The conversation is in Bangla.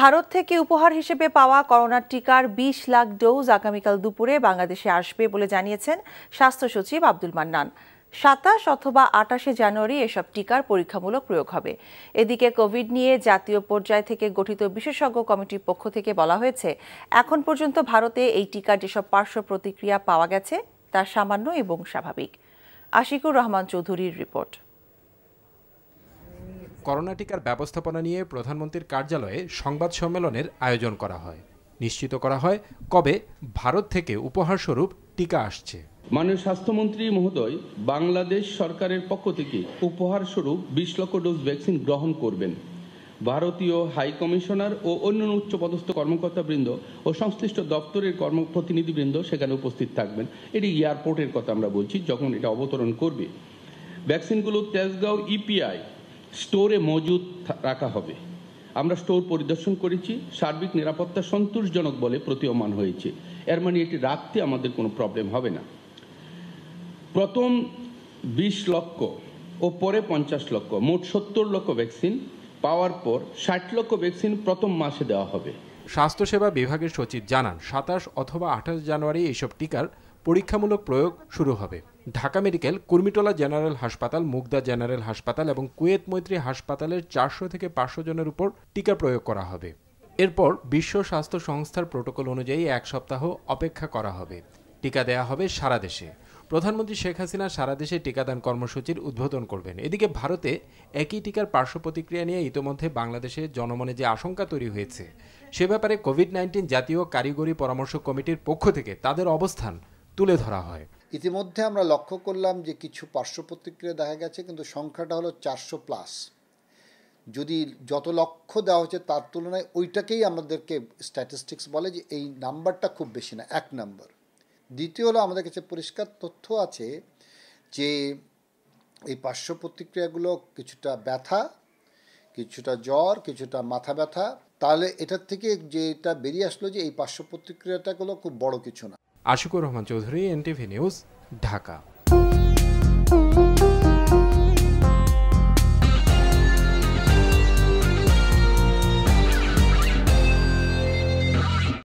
ভারত থেকে উপহার হিসেবে পাওয়া করোনা টিকার ২০ লাখ ডোজ আগামীকাল দুপুরে বাংলাদেশে আসবে বলে জানিয়েছেন স্বাস্থ্য সচিব আব্দুল মান্নান সাতাশ অথবা আটাশে জানুয়ারি এসব টিকার পরীক্ষামূলক প্রয়োগ হবে এদিকে কোভিড নিয়ে জাতীয় পর্যায় থেকে গঠিত বিশেষজ্ঞ কমিটির পক্ষ থেকে বলা হয়েছে এখন পর্যন্ত ভারতে এই টিকার যেসব পার্শ্ব প্রতিক্রিয়া পাওয়া গেছে তা সামান্য এবং স্বাভাবিক আশিকুর রহমান চৌধুরীর রিপোর্ট করোনা টিকার ব্যবস্থাপনা নিয়ে প্রধানমন্ত্রীর কার্যালয়ে সংবাদ সম্মেলনের আয়োজন করা হয় নিশ্চিত করা হয় কবে ভারত থেকে উপহারস্বরূপ টিকা আসছে মাননীয় স্বাস্থ্যমন্ত্রী মহোদয় বাংলাদেশ সরকারের পক্ষ থেকে উপহারস্বরূপ বিশ লক্ষ ডোজ ভ্যাকসিন গ্রহণ করবেন ভারতীয় হাই কমিশনার ও অন্যান্য উচ্চপদস্থ কর্মকর্তাবৃন্দ ও সংশ্লিষ্ট দপ্তরের কর্ম প্রতিনিধিবৃন্দ সেখানে উপস্থিত থাকবেন এটি এয়ারপোর্টের কথা আমরা বলছি যখন এটা অবতরণ করবে ভ্যাকসিনগুলো তেজগাঁও ইপিআই স্টোরে মজুদ রাখা হবে আমরা স্টোর পরিদর্শন করেছি সার্বিক নিরাপত্তা সন্তোষজনক বলে প্রতীয়মান হয়েছে এর মানে এটি রাখতে আমাদের কোনো প্রবলেম হবে না প্রথম বিশ লক্ষ ও পরে পঞ্চাশ লক্ষ মোট সত্তর লক্ষ ভ্যাকসিন পাওয়ার পর ষাট লক্ষ ভ্যাকসিন প্রথম মাসে দেওয়া হবে স্বাস্থ্যসেবা বিভাগের সচিব জানান সাতাশ অথবা আঠাশ জানুয়ারি এইসব টিকার পরীক্ষামূলক প্রয়োগ শুরু হবে ঢাকা মেডিকেল কুর্মিটোলা জেনারেল হাসপাতাল মুগদা জেনারেল হাসপাতাল এবং কুয়েত মৈত্রী হাসপাতালের চারশো থেকে পাঁচশো জনের উপর টিকা প্রয়োগ করা হবে এরপর বিশ্ব স্বাস্থ্য সংস্থার প্রোটোকল অনুযায়ী এক সপ্তাহ অপেক্ষা করা হবে টিকা দেয়া হবে সারা দেশে প্রধানমন্ত্রী শেখ হাসিনা সারা দেশে টিকাদান কর্মসূচির উদ্বোধন করবেন এদিকে ভারতে একই টিকার পার্শ্ব প্রতিক্রিয়া নিয়ে ইতোমধ্যে বাংলাদেশে জনমনে যে আশঙ্কা তৈরি হয়েছে সে ব্যাপারে কোভিড নাইন্টিন জাতীয় কারিগরি পরামর্শ কমিটির পক্ষ থেকে তাদের অবস্থান তুলে ধরা হয় ইতিমধ্যে আমরা লক্ষ্য করলাম যে কিছু পার্শ্ব প্রতিক্রিয়া দেখা গেছে কিন্তু সংখ্যাটা হলো চারশো প্লাস যদি যত লক্ষ্য দেওয়া হচ্ছে তার তুলনায় ওইটাকেই আমাদেরকে স্ট্যাটিস্টিক্স বলে যে এই নাম্বারটা খুব বেশি না এক নাম্বার দ্বিতীয় হলো আমাদের কাছে পরিষ্কার তথ্য আছে যে এই পার্শ্ব প্রতিক্রিয়াগুলো কিছুটা ব্যথা কিছুটা জ্বর কিছুটা মাথা ব্যথা তাহলে এটার থেকে যেটা বেরিয়ে আসলো যে এই পার্শ্ব প্রতিক্রিয়াটাগুলো খুব বড় কিছু না আশিকুর রহমান চৌধুরী এনটিভি নিউজ ঢাকা